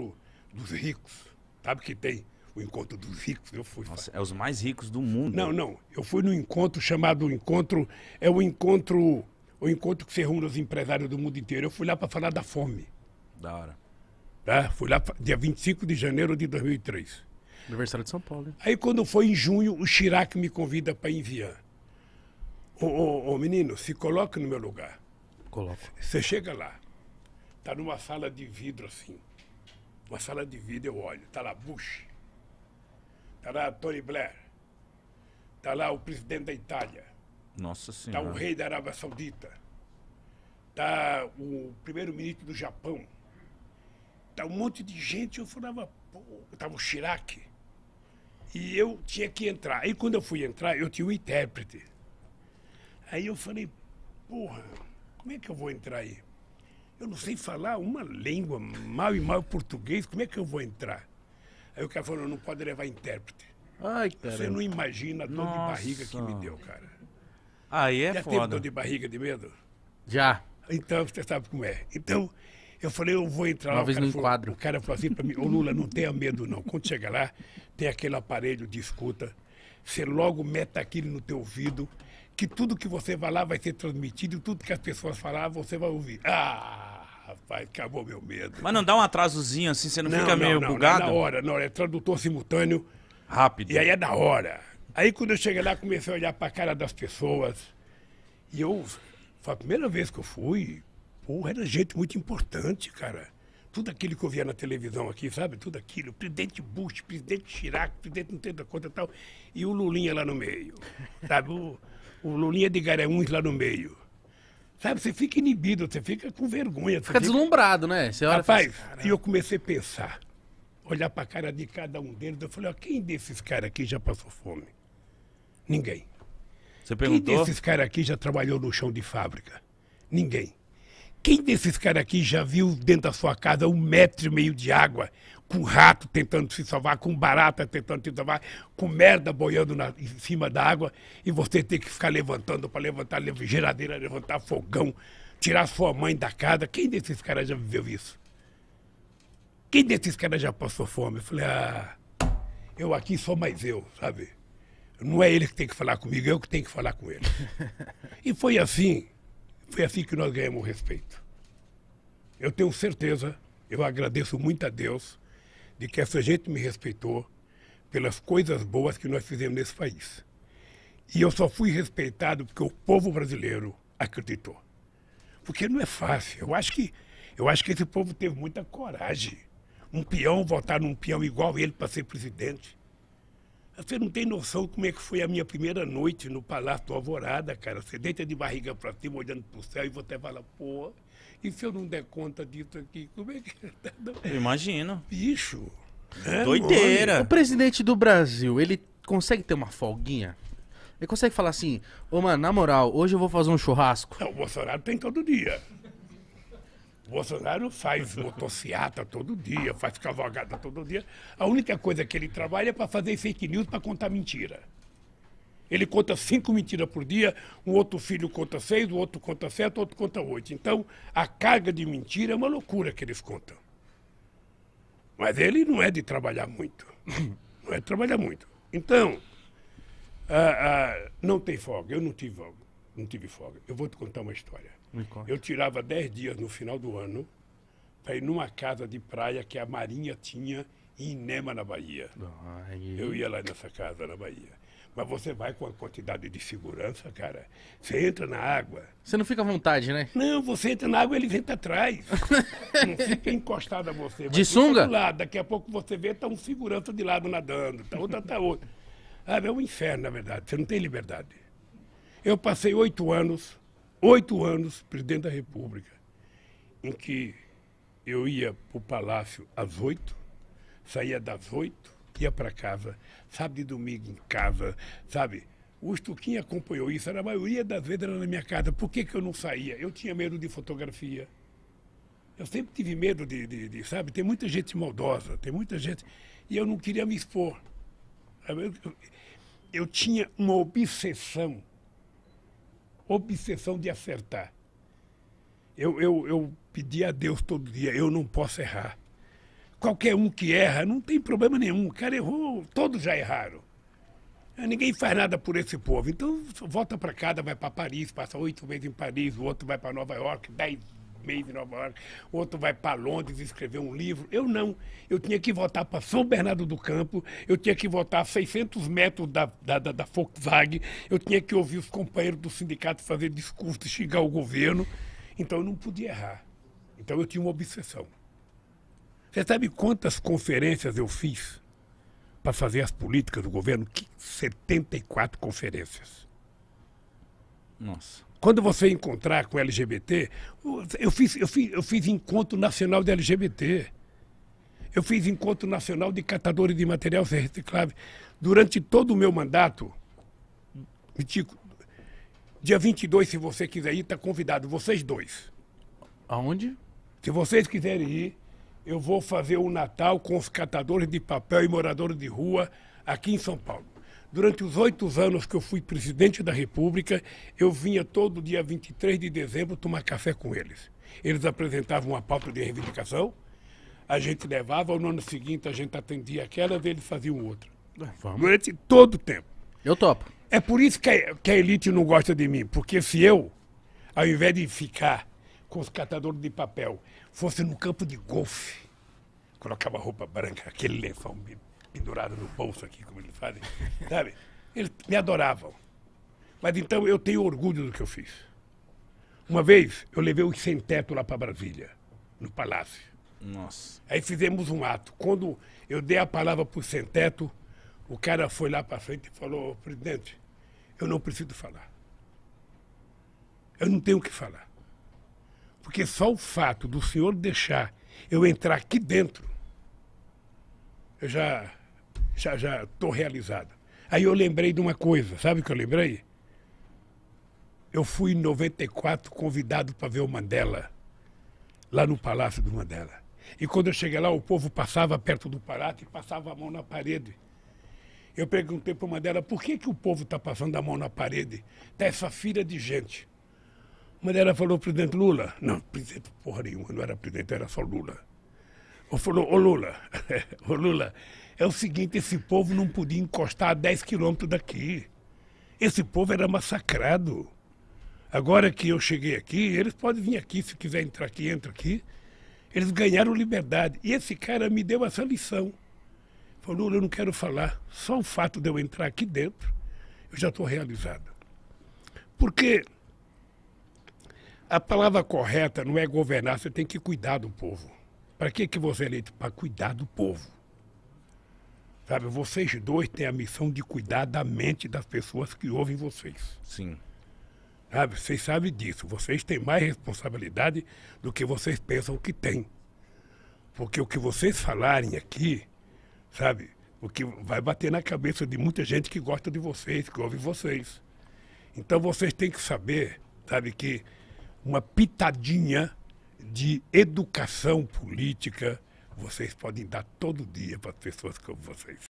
encontro dos ricos. Sabe que tem o encontro dos ricos? Eu fui. Nossa, é os mais ricos do mundo. Não, não. Eu fui no encontro chamado encontro é o encontro o encontro que se reúne os empresários do mundo inteiro. Eu fui lá para falar da fome. Da hora. Tá? Fui lá dia 25 de janeiro de 2003. Aniversário de São Paulo. Hein? Aí quando foi em junho, o Chirac me convida para enviar. Ô, ô, ô, menino, se coloca no meu lugar. Coloco. Você chega lá, tá numa sala de vidro assim uma sala de vida, eu olho, está lá Bush, está lá Tony Blair, está lá o presidente da Itália, Nossa tá Senhora. está o rei da Arábia Saudita, está o primeiro-ministro do Japão, está um monte de gente, eu falava, pô, estava o Chirac, e eu tinha que entrar. Aí quando eu fui entrar, eu tinha um intérprete. Aí eu falei, porra, como é que eu vou entrar aí? Eu não sei falar uma língua, mal e mal português, como é que eu vou entrar? Aí o cara falou, não pode levar intérprete. Ai, cara. Você não imagina a dor de barriga que me deu, cara. Aí é Já foda. Já teve dor de barriga de medo? Já. Então, você sabe como é. Então, eu falei, eu vou entrar Uma lá. Vez o, cara falou, enquadro. o cara falou assim para mim, ô Lula, não tenha medo não. Quando chega lá, tem aquele aparelho de escuta. Você logo meta aquilo no teu ouvido, que tudo que você vai lá vai ser transmitido, tudo que as pessoas falar, você vai ouvir. Ah! rapaz, acabou meu medo. Mas não dá um atrasozinho assim, você não, não fica não, meio não, bugado? Não, é na hora, é tradutor simultâneo. Rápido. E aí é da hora. Aí quando eu cheguei lá, comecei a olhar pra cara das pessoas. E eu, foi a primeira vez que eu fui, porra, era gente muito importante, cara. Tudo aquilo que eu via na televisão aqui, sabe? Tudo aquilo. Presidente Bush, presidente Chirac, presidente não tem da conta e tal. E o Lulinha lá no meio. Sabe? O, o Lulinha de Garanhuns lá no meio. Sabe, você fica inibido, você fica com vergonha. Fica, fica, deslumbrado, né? Você Rapaz, assim, e eu comecei a pensar, olhar para a cara de cada um deles. Eu falei, ó, quem desses caras aqui já passou fome? Ninguém. Você perguntou? Quem desses caras aqui já trabalhou no chão de fábrica? Ninguém. Quem desses caras aqui já viu dentro da sua casa um metro e meio de água, com rato tentando se salvar, com barata tentando se salvar, com merda boiando na, em cima da água e você tem que ficar levantando para levantar geladeira, levantar fogão, tirar sua mãe da casa. Quem desses caras já viveu isso? Quem desses caras já passou fome? Eu falei, ah, eu aqui sou mais eu, sabe? Não é ele que tem que falar comigo, é eu que tenho que falar com ele. e foi assim, foi assim que nós ganhamos o respeito. Eu tenho certeza, eu agradeço muito a Deus de que essa gente me respeitou pelas coisas boas que nós fizemos nesse país. E eu só fui respeitado porque o povo brasileiro acreditou. Porque não é fácil. Eu acho que, eu acho que esse povo teve muita coragem. Um peão votar num peão igual ele para ser presidente. Você não tem noção como é que foi a minha primeira noite no Palácio Alvorada, cara. Você deita de barriga para cima, olhando para o céu, e você fala, pô, e se eu não der conta disso aqui, como é que... Tá eu imagino. Bicho. É, Doideira. Mano. O presidente do Brasil, ele consegue ter uma folguinha? Ele consegue falar assim, ô mano, na moral, hoje eu vou fazer um churrasco? Não, o Bolsonaro tem todo dia. Bolsonaro faz motociata todo dia, faz cavalgada todo dia. A única coisa que ele trabalha é para fazer fake news, para contar mentira. Ele conta cinco mentiras por dia, um outro filho conta seis, o outro conta sete, o outro conta oito. Então, a carga de mentira é uma loucura que eles contam. Mas ele não é de trabalhar muito. Não é de trabalhar muito. Então, ah, ah, não tem folga, eu não tive folga não tive folga. Eu vou te contar uma história. Eu tirava 10 dias no final do ano para ir numa casa de praia que a Marinha tinha em Inema, na Bahia. Ai. Eu ia lá nessa casa, na Bahia. Mas você vai com a quantidade de segurança, cara. Você entra na água. Você não fica à vontade, né? Não, você entra na água e vem entram atrás. não fica encostado a você. De sunga? Do lado. Daqui a pouco você vê, tá um segurança de lado nadando. Tá outra, tá outra. Ah, é um inferno, na verdade. Você não tem liberdade. Eu passei oito anos, oito anos, presidente da República, em que eu ia para o palácio às oito, saía das oito, ia para casa, sabe, de domingo em casa, sabe? O Stuquinha acompanhou isso, era a maioria das vezes era na minha casa. Por que, que eu não saía? Eu tinha medo de fotografia. Eu sempre tive medo de, de, de, sabe? Tem muita gente maldosa, tem muita gente. E eu não queria me expor. Eu, eu tinha uma obsessão obsessão de acertar. Eu, eu, eu pedi a Deus todo dia, eu não posso errar. Qualquer um que erra, não tem problema nenhum. O cara errou, todos já erraram. Ninguém faz nada por esse povo. Então, volta para casa, vai para Paris, passa oito meses em Paris, o outro vai para Nova York, dez meio de Nova York, outro vai para Londres escrever um livro. Eu não. Eu tinha que votar para São Bernardo do Campo, eu tinha que votar a 600 metros da, da, da, da Volkswagen, eu tinha que ouvir os companheiros do sindicato fazer discurso e xingar o governo. Então eu não podia errar. Então eu tinha uma obsessão. Você sabe quantas conferências eu fiz para fazer as políticas do governo? 74 conferências. Nossa. Quando você encontrar com LGBT, eu fiz, eu fiz, eu fiz encontro nacional de LGBT. Eu fiz encontro nacional de catadores de material reciclável. Durante todo o meu mandato, dia 22, se você quiser ir, está convidado, vocês dois. Aonde? Se vocês quiserem ir, eu vou fazer o Natal com os catadores de papel e moradores de rua aqui em São Paulo. Durante os oito anos que eu fui presidente da República, eu vinha todo dia 23 de dezembro tomar café com eles. Eles apresentavam uma pauta de reivindicação, a gente levava, no ano seguinte a gente atendia aquelas, eles faziam outra. Vamos. Durante todo o tempo. Eu topo. É por isso que a, que a elite não gosta de mim, porque se eu, ao invés de ficar com os catadores de papel, fosse no campo de golfe, colocava roupa branca, aquele lençol pendurado no bolso aqui, como eles fazem, sabe? Eles me adoravam. Mas então eu tenho orgulho do que eu fiz. Uma vez eu levei o sem teto lá para Brasília, no palácio. Nossa. Aí fizemos um ato. Quando eu dei a palavra para o sem teto, o cara foi lá para frente e falou: presidente, eu não preciso falar. Eu não tenho o que falar. Porque só o fato do senhor deixar eu entrar aqui dentro, eu já já já tô realizada. Aí eu lembrei de uma coisa, sabe o que eu lembrei? Eu fui em 94 convidado para ver o Mandela lá no Palácio do Mandela. E quando eu cheguei lá, o povo passava perto do palácio e passava a mão na parede. Eu perguntei para o Mandela, por que, que o povo está passando a mão na parede? Está essa fila de gente. O Mandela falou, presidente Lula. Não, presidente porra nenhuma, não era presidente, era só Lula falou, ô Lula, ô Lula, é o seguinte, esse povo não podia encostar a 10 quilômetros daqui. Esse povo era massacrado. Agora que eu cheguei aqui, eles podem vir aqui, se quiser entrar aqui, entra aqui. Eles ganharam liberdade. E esse cara me deu essa lição. Falou, Lula, eu não quero falar. Só o fato de eu entrar aqui dentro, eu já estou realizado. Porque a palavra correta não é governar, você tem que cuidar do povo. Para que, que você é eleito? Para cuidar do povo. Sabe, vocês dois têm a missão de cuidar da mente das pessoas que ouvem vocês. Sim. Sabe, vocês sabem disso. Vocês têm mais responsabilidade do que vocês pensam que têm. Porque o que vocês falarem aqui, sabe, o que vai bater na cabeça de muita gente que gosta de vocês, que ouve vocês. Então vocês têm que saber, sabe, que uma pitadinha de educação política vocês podem dar todo dia para as pessoas como vocês.